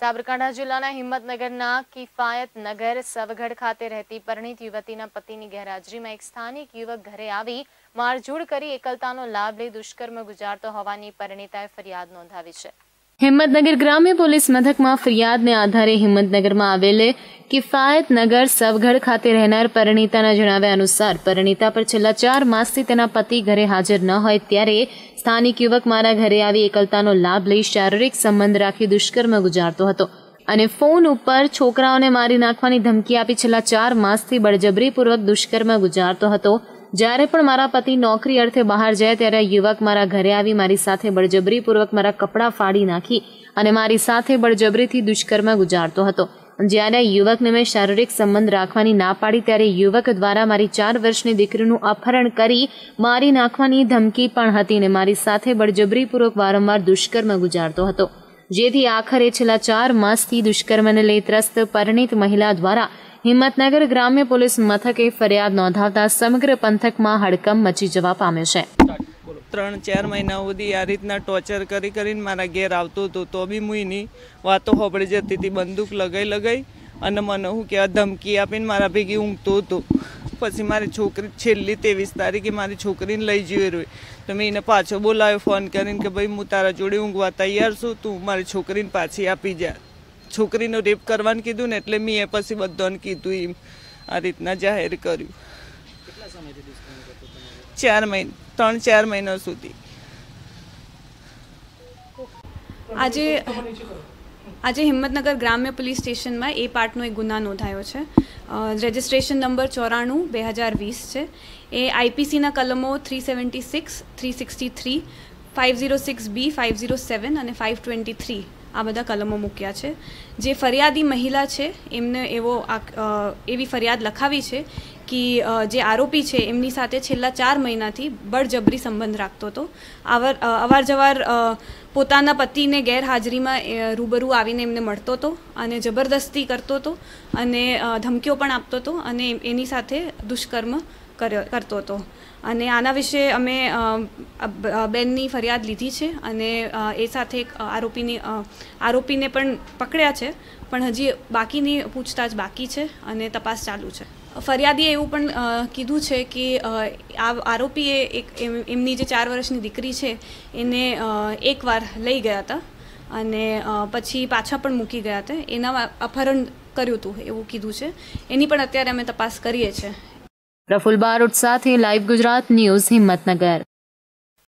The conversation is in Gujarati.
સાબરકાંઠા જિલ્લાના હિંમતનગરના કિફાયત નગર સવગઢ ખાતે રહેતી પરણિત યુવતીના પતિની ગેરહાજરીમાં એક સ્થાનિક યુવક ઘરે આવી મારઝૂડ કરી એકલતાનો લાભ લઈ દુષ્કર્મ ગુજારતો હોવાની પરિણીતાએ ફરિયાદ નોંધાવી છે હિંમતનગર ગ્રામ્ય પોલીસ મથકમાં ફરિયાદને આધારે હિંમતનગરમાં આવેલે કિફાયત નગર સવઘડ ખાતે રહેનાર પરિણીતાના જણાવ્યા અનુસાર પરિણીતા પર છેલ્લા ચાર માસથી તેના પતિ ઘરે હાજર ન હોય ત્યારે સ્થાનિક યુવક મારા ઘરે આવી એકલતાનો લાભ લઈ શારીરિક સંબંધ રાખી દુષ્કર્મ ગુજારતો હતો અને ફોન ઉપર છોકરાઓને મારી નાખવાની ધમકી આપી છેલ્લા ચાર માસથી બળજબરીપૂર્વક દુષ્કર્મ ગુજારતો હતો જ્યારે પણ મારા પતિ નોકરી અર્થે બહાર જાય ત્યારે યુવક મારા ઘરે આવી મારી સાથે બળજબરીપૂર્વક મારા કપડાં ફાડી નાખી અને મારી સાથે બળજબરીથી દુષ્કર્મ ગુજારતો હતો જ્યારે યુવકને મેં શારીરિક સંબંધ રાખવાની ના પાડી ત્યારે યુવક દ્વારા મારી ચાર વર્ષની દીકરીનું અપહરણ કરી મારી નાખવાની ધમકી પણ હતી ને મારી સાથે બળજબરીપૂર્વક વારંવાર દુષ્કર્મ ગુજારતો હતો જેથી આખરે છેલ્લા ચાર માસથી દુષ્કર્મને લઈ ત્રસ્ત પરિણીત મહિલા દ્વારા હિંમતનગર ગ્રામ્ય પોલીસ મથકે ફરિયાદ નોંધાવતા સમગ્ર પંથકમાં હડકંપ મચી જવા પામ્યો છે ત્રણ ચાર મહિના સુધી આ રીતના ટોર્ચર કરી કરીને મારા ઘેર આવતું હતું તો બી હું એની વાતો હોબળી જતી હતી બંદૂક લગાઈ લગાઈ અને મને હું કહેવા ધમકી આપીને મારા ભેગી ઊંઘતું હતું પછી મારી છોકરી છેલ્લી ત્રેવીસ તારીખે મારી છોકરીને લઈ જઈ રહી તો મેં એને પાછો બોલાવ્યો ફોન કરીને કે ભાઈ હું તારા જોડે ઊંઘવા તૈયાર છું તું મારી છોકરીને પાછી આપી જા છોકરીનો રેપ કરવાનું કીધું ને એટલે મેં એ પછી બધાને કીધું એમ આ રીતના જાહેર કર્યું ચાર મહિના ત્રણ ચાર મહિના સુધી આજે આજે હિંમતનગર ગ્રામ્ય પોલીસ સ્ટેશનમાં એ પાર્ટનો એક ગુના નોંધાયો છે રજિસ્ટ્રેશન નંબર ચોરાણું બે હજાર વીસ છે એ આઈપીસીના કલમો three seventy six three sixty three five zero six B five zero seven અને ફાઇવ ટ્વેન્ટી થ્રી આ બધા કલમો મૂક્યા છે જે ફરિયાદી મહિલા છે એમને એવો એવી ફરિયાદ લખાવી છે કે જે આરોપી છે એમની સાથે છેલ્લા ચાર મહિનાથી બળજબરી સંબંધ રાખતો હતો આવાર અવાર જવાર પોતાના પતિને ગેરહાજરીમાં રૂબરૂ આવીને એમને મળતો હતો અને જબરદસ્તી કરતો હતો અને ધમકીઓ પણ આપતો હતો અને એની સાથે દુષ્કર્મ કર્યો કરતો હતો અને આના વિશે અમે બેનની ફરિયાદ લીધી છે અને એ સાથે એક આરોપીની આરોપીને પણ પકડ્યા છે પણ હજી બાકીની પૂછતાછ બાકી છે અને તપાસ ચાલુ છે ફરિયાદીએ એવું પણ કીધું છે કે આ આરોપીએ એક એમની જે ચાર વર્ષની દીકરી છે એને એકવાર લઈ ગયા હતા અને પછી પાછા પણ મૂકી ગયા હતા એના અપહરણ કર્યું હતું એવું કીધું છે એની પણ અત્યારે અમે તપાસ કરીએ છીએ પ્રફુલ બારોટ સાથે લાઈવ ગુજરાત ન્યૂઝ હિંમતનગર